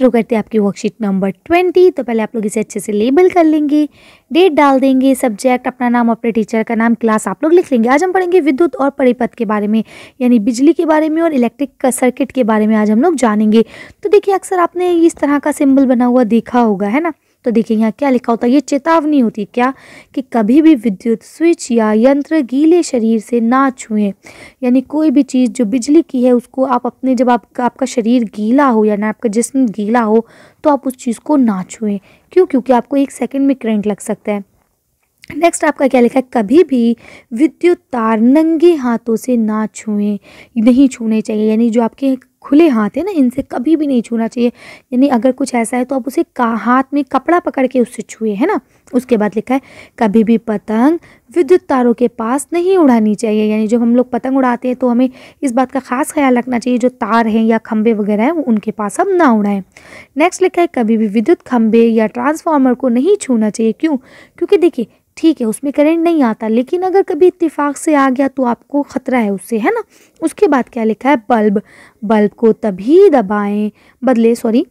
शुरू करते हैं आपकी वर्कशीट नंबर ट्वेंटी तो पहले आप लोग इसे अच्छे से लेबल कर लेंगे डेट डाल देंगे सब्जेक्ट अपना नाम अपने टीचर का नाम क्लास आप लोग लिख लेंगे आज हम पढ़ेंगे विद्युत और परिपथ के बारे में यानी बिजली के बारे में और इलेक्ट्रिक सर्किट के बारे में आज हम लोग जानेंगे तो देखिए अक्सर आपने इस तरह का सिम्बल बना हुआ देखा होगा है ना तो देखिए यहाँ क्या लिखा होता है ये चेतावनी होती है क्या कि कभी भी विद्युत स्विच या यंत्र गीले शरीर से ना छुएं यानी कोई भी चीज़ जो बिजली की है उसको आप अपने जब आप, आपका शरीर गीला हो यानी आपका जिसम गीला हो तो आप उस चीज़ को ना छुएं क्यों क्योंकि आपको एक सेकेंड में करंट लग सकता है नेक्स्ट आपका क्या लिखा है कभी भी विद्युत तार नंगे हाथों से ना छुएं नहीं छूने चाहिए यानी जो आपके खुले हाथ है ना इनसे कभी भी नहीं छूना चाहिए यानी अगर कुछ ऐसा है तो आप उसे का हाथ में कपड़ा पकड़ के उससे छुए है ना उसके बाद लिखा है कभी भी पतंग विद्युत तारों के पास नहीं उड़ानी चाहिए यानी जब हम लोग पतंग उड़ाते हैं तो हमें इस बात का खास ख्याल रखना चाहिए जो तार हैं या खंबे वगैरह हैं वो उनके पास हम ना उड़ाएं नेक्स्ट लिखा है कभी भी विद्युत खंबे या ट्रांसफार्मर को नहीं छूना चाहिए क्यों क्योंकि देखिए ठीक है उसमें करंट नहीं आता लेकिन अगर कभी इत्तेफाक से आ गया तो आपको ख़तरा है उससे है ना उसके बाद क्या लिखा है बल्ब बल्ब को तभी दबाएं बदले सॉरी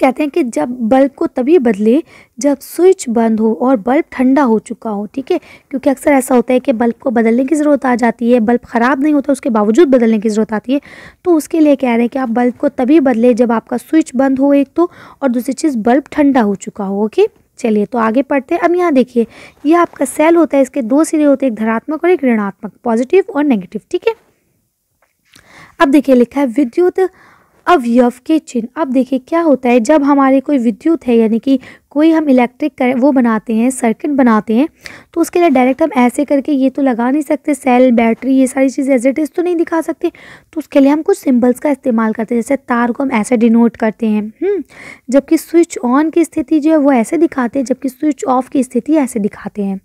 कहते हैं कि जब बल्ब को तभी बदले जब स्विच बंद हो और बल्ब ठंडा हो चुका हो ठीक है क्योंकि अक्सर ऐसा होता है कि बल्ब को बदलने की ज़रूरत आ जाती है बल्ब ख़राब नहीं होता उसके बावजूद बदलने की ज़रूरत आती है तो उसके लिए कह रहे हैं कि आप बल्ब को तभी बदले जब आपका स्विच बंद हो एक तो और दूसरी चीज़ बल्ब ठंडा हो चुका हो ओके चलिए तो आगे पढ़ते हैं अब यहाँ देखिए ये आपका सेल होता है इसके दो सिरे होते हैं एक धनात्मक और एक ऋणात्मक पॉजिटिव और नेगेटिव ठीक है अब देखिए लिखा है विद्युत अवयव के चिन्ह अब देखिए क्या होता है जब हमारे कोई विद्युत है यानी कि कोई हम इलेक्ट्रिक वो बनाते हैं सर्किट बनाते हैं तो उसके लिए डायरेक्ट हम ऐसे करके ये तो लगा नहीं सकते सेल बैटरी ये सारी चीज़ें एज इट इज़ तो नहीं दिखा सकते तो उसके लिए हम कुछ सिंबल्स का इस्तेमाल करते हैं जैसे तार को हम ऐसे डिनोट करते हैं हम्म, जबकि स्विच ऑन की स्थिति जो है वो ऐसे दिखाते हैं जबकि स्विच ऑफ की स्थिति ऐसे दिखाते हैं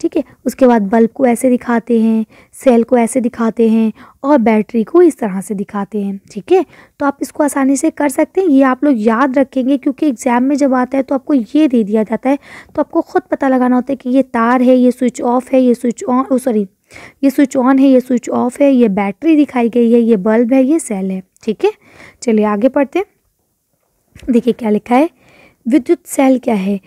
ठीक है उसके बाद बल्ब को ऐसे दिखाते हैं सेल को ऐसे दिखाते हैं और बैटरी को इस तरह से दिखाते हैं ठीक है तो आप इसको आसानी से कर सकते हैं ये आप लोग याद रखेंगे क्योंकि एग्ज़ाम में जब आता है तो आपको ये दे दिया जाता है तो आपको ख़ुद पता लगाना होता है कि ये तार है ये स्विच ऑफ़ है ये स्विच ऑन सॉरी ये स्विच ऑन है ये स्विच ऑफ़ है ये बैटरी दिखाई गई है ये बल्ब है ये सेल है ठीक है चलिए आगे पढ़ते हैं देखिए क्या लिखा है विद्युत सेल क्या है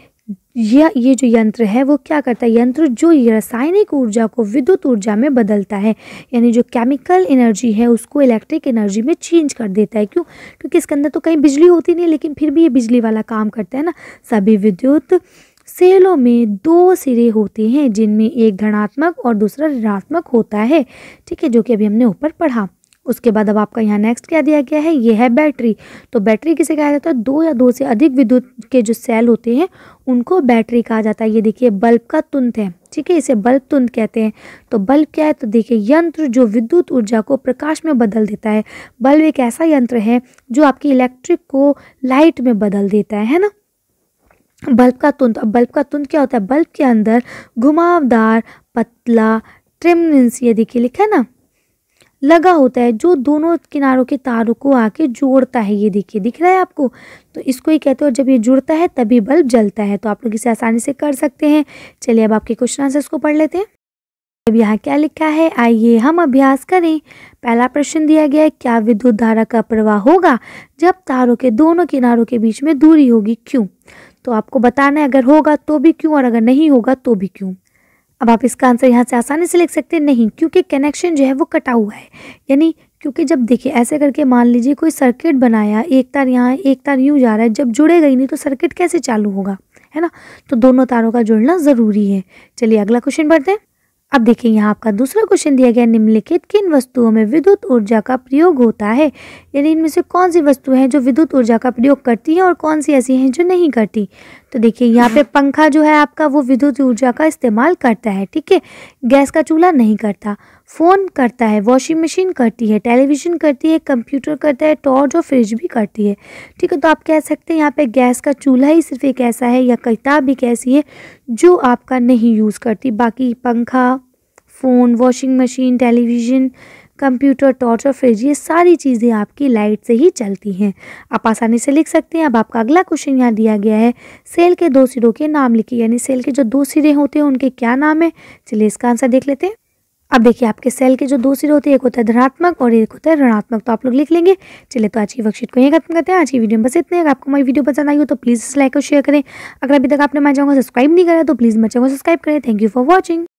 यह ये जो यंत्र है वो क्या करता है यंत्र जो रासायनिक ऊर्जा को विद्युत ऊर्जा में बदलता है यानी जो केमिकल एनर्जी है उसको इलेक्ट्रिक एनर्जी में चेंज कर देता है क्यों क्योंकि इसके अंदर तो कहीं बिजली होती नहीं लेकिन फिर भी ये बिजली वाला काम करता है ना सभी विद्युत सेलों में दो सिरे होते हैं जिनमें एक धनात्मक और दूसरा ऋणात्मक होता है ठीक है जो कि अभी हमने ऊपर पढ़ा उसके बाद अब आपका यहाँ नेक्स्ट क्या दिया गया है ये है बैटरी तो बैटरी किसे कहा जाता है दो या दो से अधिक विद्युत के जो सेल होते हैं उनको बैटरी कहा जाता है ये देखिए बल्ब का तुंत है ठीक है इसे बल्ब तुंत कहते हैं तो बल्ब क्या है तो देखिए यंत्र जो विद्युत ऊर्जा को प्रकाश में बदल देता है बल्ब एक ऐसा यंत्र है जो आपकी इलेक्ट्रिक को लाइट में बदल देता है है ना बल्ब का तुंत अब बल्ब का तुंत क्या होता है बल्ब के अंदर घुमावदार पतला ट्रिमनेंस ये देखिए लिखा है ना लगा होता है जो दोनों किनारों के तारों को आके जोड़ता है ये देखिए दिख रहा है आपको तो इसको ही कहते हैं जब ये जुड़ता है तभी बल्ब जलता है तो आप लोग इसे आसानी से कर सकते हैं चलिए अब आपके क्वेश्चन आंसर्स को पढ़ लेते हैं अब यहाँ क्या लिखा है आइए हम अभ्यास करें पहला प्रश्न दिया गया है क्या विद्युत धारा का प्रवाह होगा जब तारों के दोनों किनारों के बीच में दूरी होगी क्यों तो आपको बताना है अगर होगा तो भी क्यों और अगर नहीं होगा तो भी क्यों अब आप इसका आंसर यहाँ से आसानी से लिख सकते हैं नहीं क्योंकि कनेक्शन जो है वो कटा हुआ है यानी क्योंकि जब देखिए ऐसे करके मान लीजिए कोई सर्किट बनाया एक तार यहाँ एक तार यूँ जा रहा है जब जुड़ेगा ही नहीं तो सर्किट कैसे चालू होगा है ना तो दोनों तारों का जुड़ना ज़रूरी है चलिए अगला क्वेश्चन पढ़ते हैं अब देखिए यहाँ आपका दूसरा क्वेश्चन दिया गया निम्नलिखित किन वस्तुओं में विद्युत ऊर्जा का प्रयोग होता है यानी इनमें से कौन सी वस्तुएं हैं जो विद्युत ऊर्जा का प्रयोग करती हैं और कौन सी ऐसी हैं जो नहीं करती तो देखिए यहाँ पे पंखा जो है आपका वो विद्युत ऊर्जा का इस्तेमाल करता है ठीक है गैस का चूल्हा नहीं करता फ़ोन करता है वॉशिंग मशीन करती है टेलीविज़न करती है कंप्यूटर करता है टॉर्च और फ्रिज भी करती है ठीक है तो आप कह सकते हैं यहाँ पे गैस का चूल्हा ही सिर्फ एक ऐसा है या किताब एक ऐसी है जो आपका नहीं यूज़ करती बाकी पंखा phone washing machine television computer torch और फ्रिज ये सारी चीज़ें आपकी लाइट से ही चलती हैं आप आसानी से लिख सकते हैं अब आपका अगला क्वेश्चन यहाँ दिया गया है सेल के दो सिरों के नाम लिखिए यानी सेल के जो दो सिरे होते हैं उनके क्या नाम है चलिए इसका आंसर देख लेते हैं अब देखिए आपके सेल के जो दो सिरे होते हैं एक होता है धनात्मक और एक होता है ऋणात्मक तो आप लोग लिख लेंगे चलिए तो आज की वर्कशीट को यही खत्म करते हैं आज की वीडियो में बस इतने अगर आपको हमारी वीडियो पसंद आई हो तो प्लीज़ लाइक और शेयर करें अगर अभी तक आपने मैं चाहूँगा सब्सक्राइब नहीं करा तो प्लीज़ मैं चाहूँगा सब्सक्राइब करें थैंक यू फॉर वॉचिंग